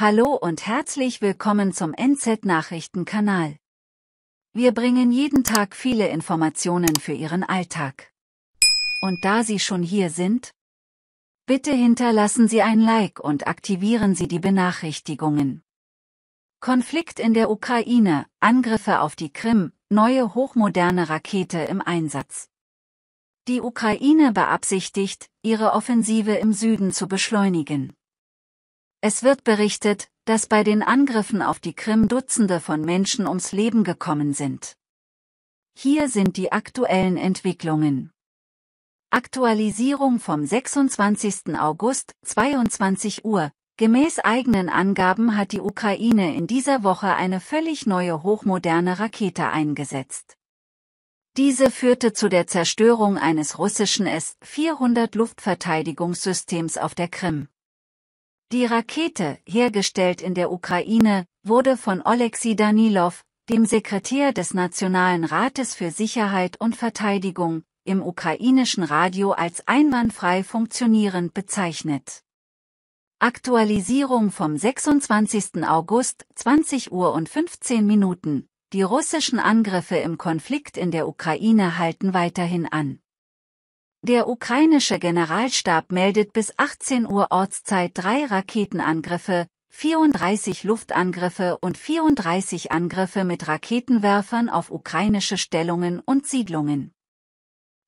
Hallo und herzlich willkommen zum NZ-Nachrichtenkanal. Wir bringen jeden Tag viele Informationen für Ihren Alltag. Und da Sie schon hier sind, bitte hinterlassen Sie ein Like und aktivieren Sie die Benachrichtigungen. Konflikt in der Ukraine, Angriffe auf die Krim, neue hochmoderne Rakete im Einsatz. Die Ukraine beabsichtigt, ihre Offensive im Süden zu beschleunigen. Es wird berichtet, dass bei den Angriffen auf die Krim Dutzende von Menschen ums Leben gekommen sind. Hier sind die aktuellen Entwicklungen. Aktualisierung vom 26. August, 22 Uhr. Gemäß eigenen Angaben hat die Ukraine in dieser Woche eine völlig neue hochmoderne Rakete eingesetzt. Diese führte zu der Zerstörung eines russischen S-400 Luftverteidigungssystems auf der Krim. Die Rakete, hergestellt in der Ukraine, wurde von Oleksiy Danilov, dem Sekretär des Nationalen Rates für Sicherheit und Verteidigung, im ukrainischen Radio als einwandfrei funktionierend bezeichnet. Aktualisierung vom 26. August 20 Uhr und 15 Minuten. Die russischen Angriffe im Konflikt in der Ukraine halten weiterhin an. Der ukrainische Generalstab meldet bis 18 Uhr Ortszeit drei Raketenangriffe, 34 Luftangriffe und 34 Angriffe mit Raketenwerfern auf ukrainische Stellungen und Siedlungen.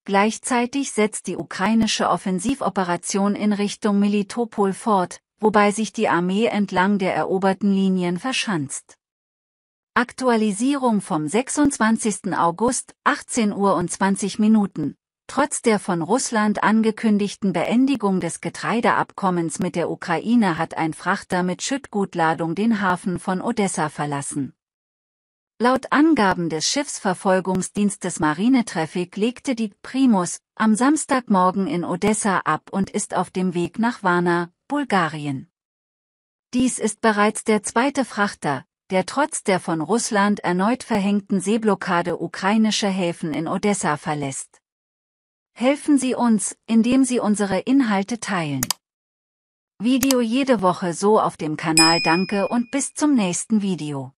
Gleichzeitig setzt die ukrainische Offensivoperation in Richtung Militopol fort, wobei sich die Armee entlang der eroberten Linien verschanzt. Aktualisierung vom 26. August, 18 Uhr und 20 Minuten. Trotz der von Russland angekündigten Beendigung des Getreideabkommens mit der Ukraine hat ein Frachter mit Schüttgutladung den Hafen von Odessa verlassen. Laut Angaben des Schiffsverfolgungsdienstes Marinetraffic legte die Primus am Samstagmorgen in Odessa ab und ist auf dem Weg nach Varna, Bulgarien. Dies ist bereits der zweite Frachter, der trotz der von Russland erneut verhängten Seeblockade ukrainische Häfen in Odessa verlässt. Helfen Sie uns, indem Sie unsere Inhalte teilen. Video jede Woche so auf dem Kanal Danke und bis zum nächsten Video.